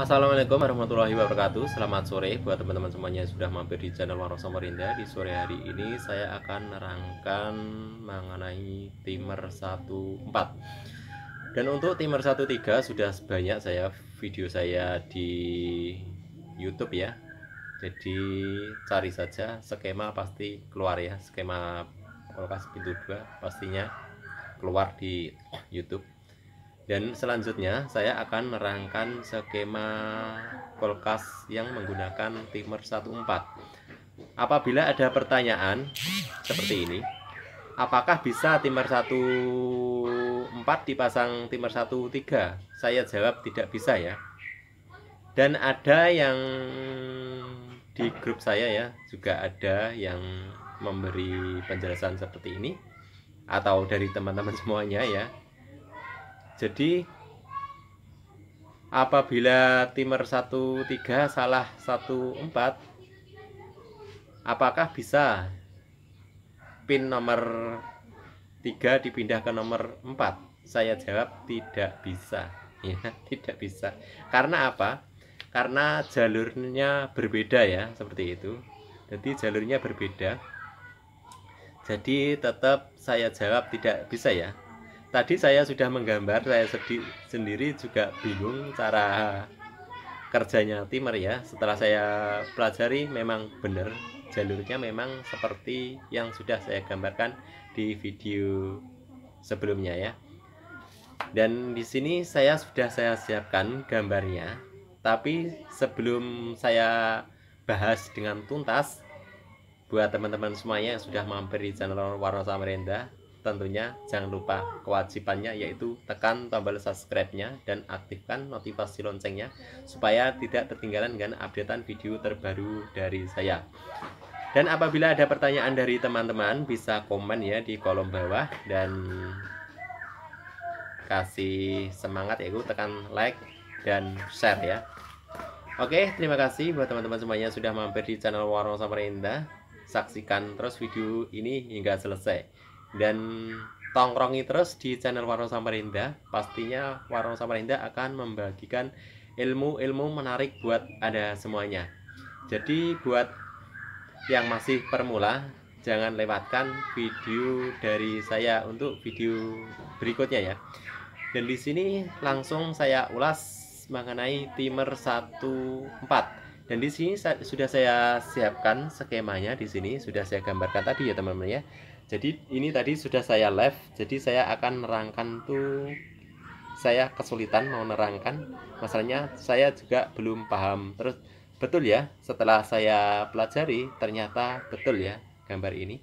Assalamualaikum warahmatullahi wabarakatuh Selamat sore buat teman-teman semuanya yang sudah mampir di channel Warung Samarinda Di sore hari ini saya akan nerangkan mengenai timer 14 Dan untuk timer 13 sudah sebanyak saya video saya di YouTube ya Jadi cari saja skema pasti keluar ya Skema lokasi pintu 2 pastinya keluar di YouTube dan selanjutnya saya akan merangkan skema kulkas yang menggunakan timer 14. Apabila ada pertanyaan seperti ini, apakah bisa timer 14 dipasang timer 13? Saya jawab tidak bisa ya. Dan ada yang di grup saya ya juga ada yang memberi penjelasan seperti ini atau dari teman-teman semuanya ya jadi apabila timer 13 salah 14 apakah bisa pin nomor 3 dipindah ke nomor 4? Saya jawab tidak bisa. Ya, tidak bisa. Karena apa? Karena jalurnya berbeda ya, seperti itu. Jadi jalurnya berbeda. Jadi tetap saya jawab tidak bisa ya tadi saya sudah menggambar saya sedih, sendiri juga bingung cara kerjanya timer ya setelah saya pelajari memang benar jalurnya memang seperti yang sudah saya gambarkan di video sebelumnya ya dan di sini saya sudah saya siapkan gambarnya tapi sebelum saya bahas dengan tuntas buat teman-teman semuanya yang sudah mampir di channel Warna Samarinda tentunya jangan lupa kewajibannya yaitu tekan tombol subscribe-nya dan aktifkan notifikasi loncengnya supaya tidak ketinggalan dengan updatean video terbaru dari saya. Dan apabila ada pertanyaan dari teman-teman bisa komen ya di kolom bawah dan kasih semangat ya yaitu tekan like dan share ya. Oke, terima kasih buat teman-teman semuanya sudah mampir di channel warung Samarinda. Saksikan terus video ini hingga selesai dan tongkrongi terus di channel Warung Samarinda. Pastinya Warung Samarinda akan membagikan ilmu-ilmu menarik buat Anda semuanya. Jadi buat yang masih permula, jangan lewatkan video dari saya untuk video berikutnya ya. Dan di sini langsung saya ulas mengenai timer 14. Dan di sini sudah saya siapkan skemanya di sini sudah saya gambarkan tadi ya teman-teman ya jadi ini tadi sudah saya live jadi saya akan nerangkan tuh saya kesulitan mau nerangkan masalahnya saya juga belum paham terus betul ya setelah saya pelajari ternyata betul ya gambar ini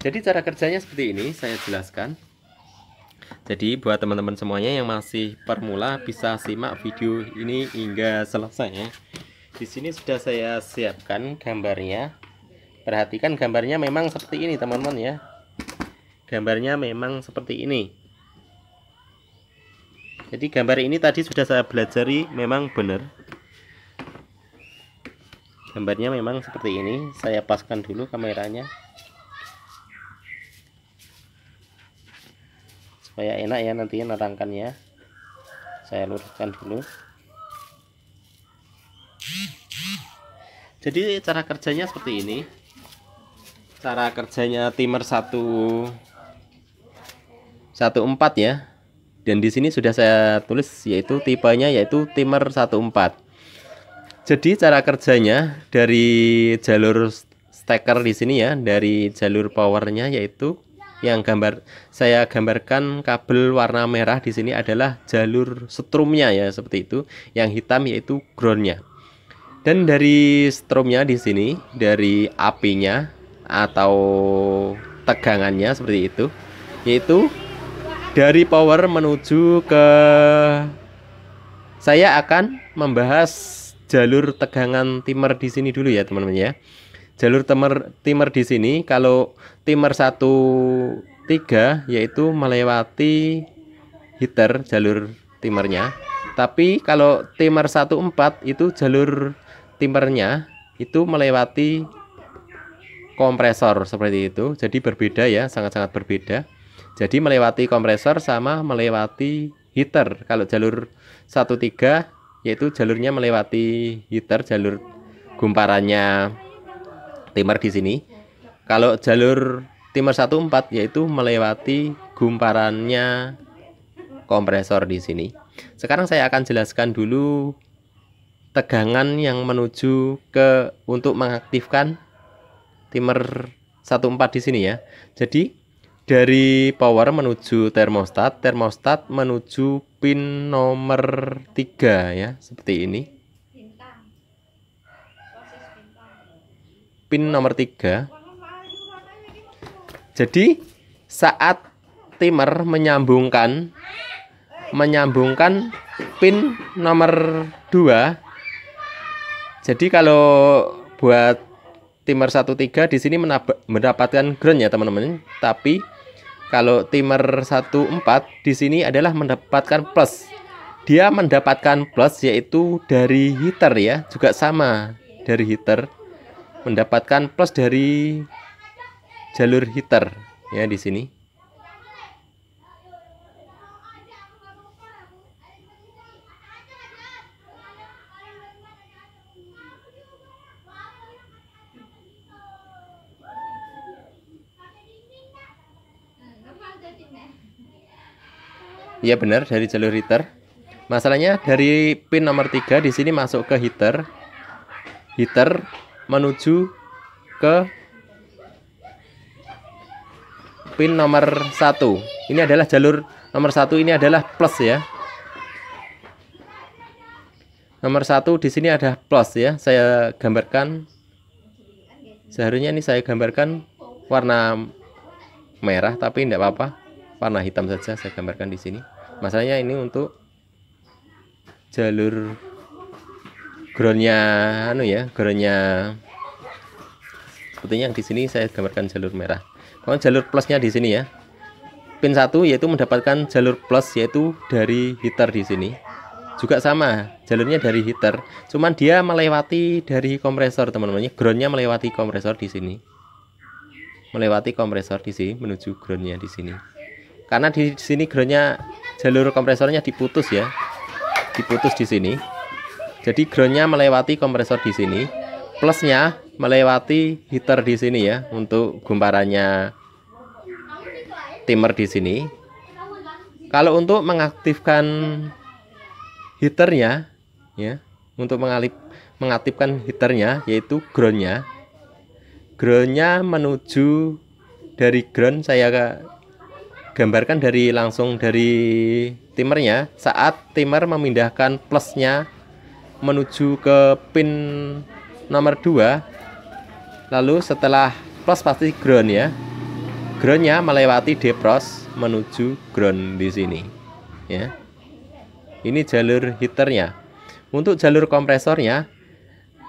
jadi cara kerjanya seperti ini saya jelaskan jadi buat teman-teman semuanya yang masih permula bisa simak video ini hingga selesai ya di sini sudah saya siapkan gambarnya perhatikan gambarnya memang seperti ini teman-teman ya gambarnya memang seperti ini jadi gambar ini tadi sudah saya belajari memang benar gambarnya memang seperti ini saya paskan dulu kameranya supaya enak ya nantinya narangkannya saya luruskan dulu jadi cara kerjanya seperti ini cara kerjanya timer 1 14 ya dan di sini sudah saya tulis yaitu tipenya yaitu timer 14 jadi cara kerjanya dari jalur steker di sini ya dari jalur powernya yaitu yang gambar saya gambarkan kabel warna merah di sini adalah jalur strumnya ya seperti itu yang hitam yaitu groundnya dan dari strumnya di sini dari apinya atau tegangannya seperti itu yaitu dari power menuju ke saya akan membahas jalur tegangan timer di sini dulu ya teman-teman ya jalur timer timer di sini kalau timer satu tiga yaitu melewati heater jalur timernya tapi kalau timer satu empat itu jalur timernya itu melewati kompresor seperti itu. Jadi berbeda ya, sangat-sangat berbeda. Jadi melewati kompresor sama melewati heater. Kalau jalur 13 yaitu jalurnya melewati heater, jalur gumparannya timer di sini. Kalau jalur timer 14 yaitu melewati gumparannya kompresor di sini. Sekarang saya akan jelaskan dulu tegangan yang menuju ke untuk mengaktifkan timer 14 di sini ya. Jadi dari power menuju termostat, termostat menuju pin nomor 3 ya, seperti ini. Pin nomor 3. Jadi saat timer menyambungkan menyambungkan pin nomor 2. Jadi kalau buat timer 13 di sini mendapatkan ground ya teman-teman. Tapi kalau timer 14 di sini adalah mendapatkan plus. Dia mendapatkan plus yaitu dari heater ya, juga sama dari heater mendapatkan plus dari jalur heater ya di sini. Iya benar dari jalur heater. Masalahnya dari pin nomor 3 di sini masuk ke heater. Heater menuju ke pin nomor 1. Ini adalah jalur nomor 1 ini adalah plus ya. Nomor 1 di sini ada plus ya. Saya gambarkan seharusnya ini saya gambarkan warna merah tapi tidak apa-apa warna hitam saja saya gambarkan di sini masalahnya ini untuk jalur groundnya anu ya groundnya sepertinya yang di sini saya gambarkan jalur merah kalau jalur plusnya di sini ya pin satu yaitu mendapatkan jalur plus yaitu dari heater di sini juga sama jalurnya dari heater cuman dia melewati dari kompresor teman temannya groundnya melewati kompresor di sini melewati kompresor di sini menuju groundnya di sini karena di sini groundnya jalur kompresornya diputus ya diputus di sini jadi groundnya melewati kompresor di sini plusnya melewati heater di sini ya untuk gumparannya timer di sini kalau untuk mengaktifkan heaternya ya untuk mengalip mengaktifkan heaternya yaitu groundnya groundnya menuju dari ground saya gambarkan dari langsung dari timernya saat timer memindahkan plusnya menuju ke pin nomor 2 lalu setelah plus pasti ground ya groundnya melewati depros menuju ground di sini ya ini jalur heaternya untuk jalur kompresornya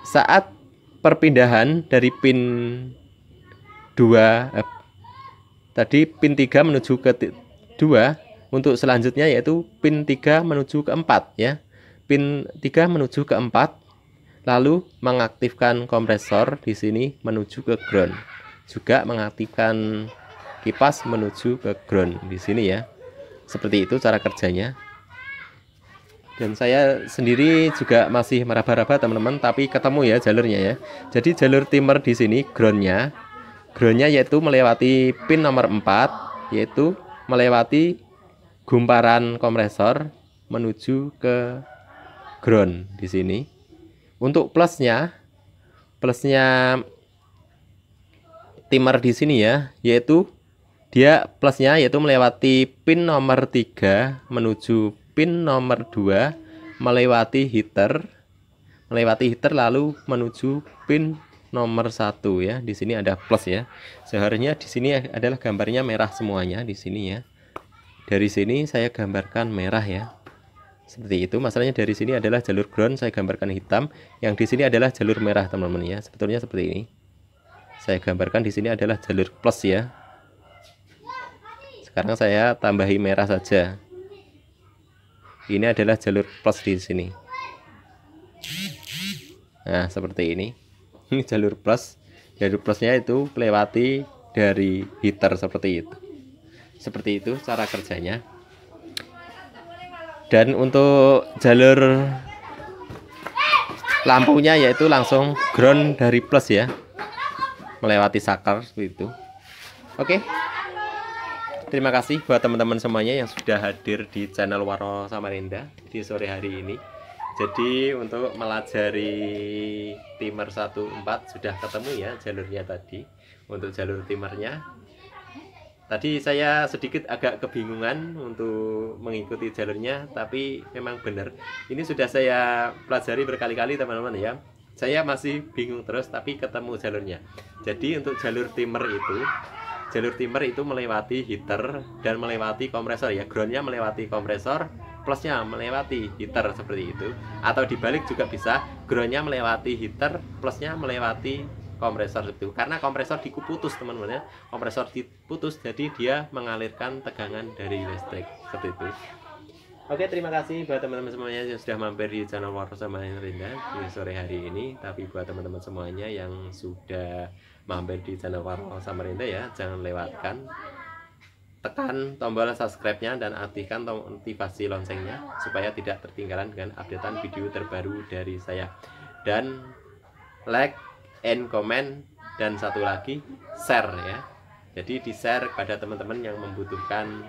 saat perpindahan dari pin 2 eh, tadi pin 3 menuju ke 2 untuk selanjutnya yaitu pin 3 menuju ke 4 ya pin 3 menuju ke 4 lalu mengaktifkan kompresor di sini menuju ke ground juga mengaktifkan kipas menuju ke ground di sini ya seperti itu cara kerjanya dan saya sendiri juga masih meraba-raba teman-teman tapi ketemu ya jalurnya ya jadi jalur timer di sini groundnya groundnya yaitu melewati pin nomor 4 yaitu melewati gumparan kompresor menuju ke ground di sini untuk plusnya plusnya timer di sini ya yaitu dia plusnya yaitu melewati pin nomor 3 menuju pin nomor 2 melewati heater melewati heater lalu menuju pin nomor satu ya. Di sini ada plus ya. Seharusnya di sini adalah gambarnya merah semuanya di sini ya. Dari sini saya gambarkan merah ya. Seperti itu. Masalahnya dari sini adalah jalur ground saya gambarkan hitam, yang di sini adalah jalur merah teman-teman ya. Sebetulnya seperti ini. Saya gambarkan di sini adalah jalur plus ya. Sekarang saya tambahi merah saja. Ini adalah jalur plus di sini. Nah, seperti ini. jalur plus jalur plusnya itu melewati dari heater seperti itu seperti itu cara kerjanya dan untuk jalur lampunya yaitu langsung ground dari plus ya melewati saker seperti itu oke terima kasih buat teman-teman semuanya yang sudah hadir di channel Waro Samarinda di sore hari ini jadi untuk melajari timer 14 sudah ketemu ya jalurnya tadi untuk jalur timernya. Tadi saya sedikit agak kebingungan untuk mengikuti jalurnya tapi memang benar. Ini sudah saya pelajari berkali-kali teman-teman ya. Saya masih bingung terus tapi ketemu jalurnya. Jadi untuk jalur timer itu jalur timer itu melewati heater dan melewati kompresor ya. Groundnya melewati kompresor, plusnya melewati heater seperti itu atau dibalik juga bisa groundnya melewati heater plusnya melewati kompresor itu karena kompresor dikuputus teman-teman ya kompresor diputus jadi dia mengalirkan tegangan dari listrik seperti itu Oke terima kasih buat teman-teman semuanya yang sudah mampir di channel Waro sama Rinda di sore hari ini Tapi buat teman-teman semuanya yang sudah mampir di channel Waro sama Rinda ya Jangan lewatkan tekan tombol subscribe-nya dan aktifkan notifikasi loncengnya supaya tidak tertinggalan dengan updatean video terbaru dari saya dan like and comment dan satu lagi share ya jadi di share kepada teman-teman yang membutuhkan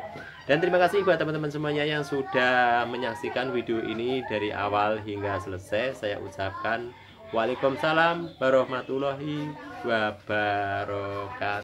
dan terima kasih buat teman-teman semuanya yang sudah menyaksikan video ini dari awal hingga selesai saya ucapkan Waalaikumsalam warahmatullahi wabarakatuh